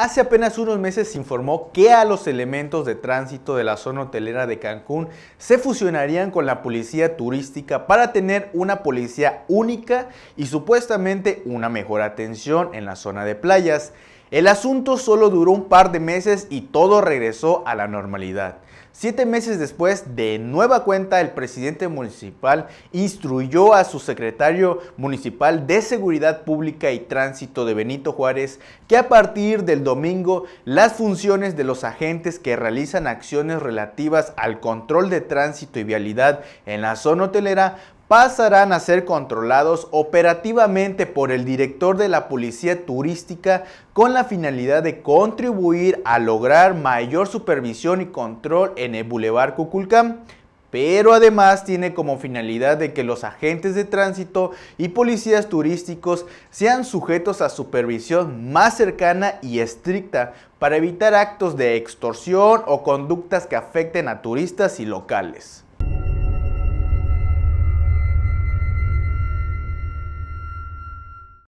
Hace apenas unos meses se informó que a los elementos de tránsito de la zona hotelera de Cancún se fusionarían con la policía turística para tener una policía única y supuestamente una mejor atención en la zona de playas. El asunto solo duró un par de meses y todo regresó a la normalidad. Siete meses después, de nueva cuenta, el presidente municipal instruyó a su secretario municipal de Seguridad Pública y Tránsito de Benito Juárez que a partir del domingo las funciones de los agentes que realizan acciones relativas al control de tránsito y vialidad en la zona hotelera pasarán a ser controlados operativamente por el director de la Policía Turística con la finalidad de contribuir a lograr mayor supervisión y control en el Boulevard Cuculcán, pero además tiene como finalidad de que los agentes de tránsito y policías turísticos sean sujetos a supervisión más cercana y estricta para evitar actos de extorsión o conductas que afecten a turistas y locales.